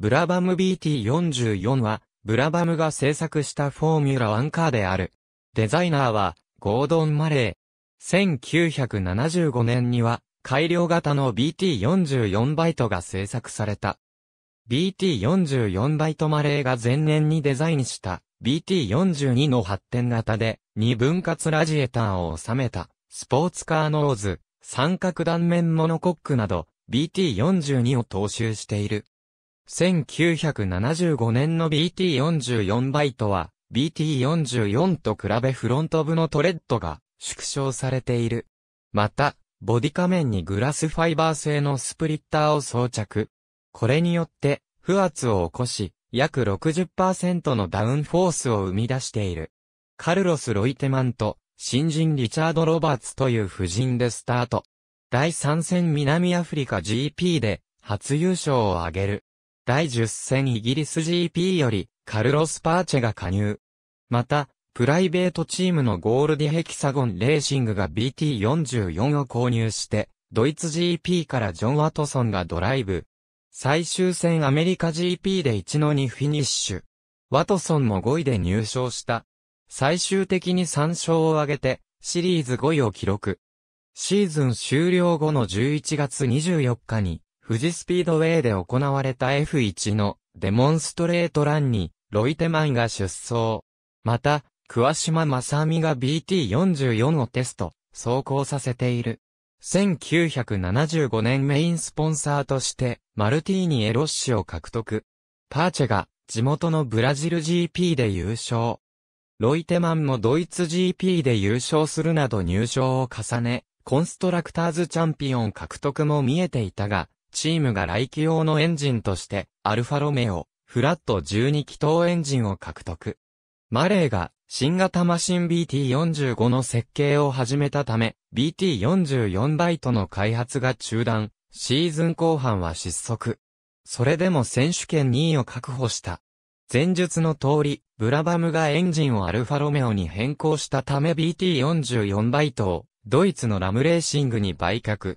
ブラバム BT44 は、ブラバムが製作したフォーミュラ1カーである。デザイナーは、ゴードン・マレー。1975年には、改良型の BT44 バイトが製作された。BT44 バイトマレーが前年にデザインした BT42 の発展型で2分割ラジエターを収めたスポーツカーノーズ、三角断面モノコックなど BT42 を踏襲している。1975年の BT44 バイトは BT44 と比べフロント部のトレッドが縮小されている。また、ボディ仮面にグラスファイバー製のスプリッターを装着。これによって、不圧を起こし、約60%のダウンフォースを生み出している。カルロス・ロイテマンと、新人リチャード・ロバーツという夫人でスタート。第3戦南アフリカ GP で、初優勝を挙げる。第10戦イギリス GP より、カルロス・パーチェが加入。また、プライベートチームのゴールディヘキサゴンレーシングが BT44 を購入して、ドイツ GP からジョン・ワトソンがドライブ。最終戦アメリカ GP で1の2フィニッシュ。ワトソンも5位で入賞した。最終的に3勝を挙げて、シリーズ5位を記録。シーズン終了後の11月24日に、富士スピードウェイで行われた F1 のデモンストレートランに、ロイテマンが出走。また、桑島正美が BT44 をテスト、走行させている。1975年メインスポンサーとして、マルティーニ・エロッシを獲得。パーチェが、地元のブラジル GP で優勝。ロイテマンもドイツ GP で優勝するなど入賞を重ね、コンストラクターズチャンピオン獲得も見えていたが、チームが来季用のエンジンとして、アルファロメオ、フラット12気筒エンジンを獲得。マレーが、新型マシン BT45 の設計を始めたため、BT44 バイトの開発が中断、シーズン後半は失速。それでも選手権2位を確保した。前述の通り、ブラバムがエンジンをアルファロメオに変更したため BT44 バイトを、ドイツのラムレーシングに売却。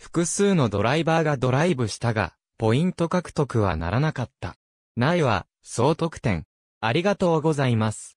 複数のドライバーがドライブしたが、ポイント獲得はならなかった。ないは、総得点。ありがとうございます。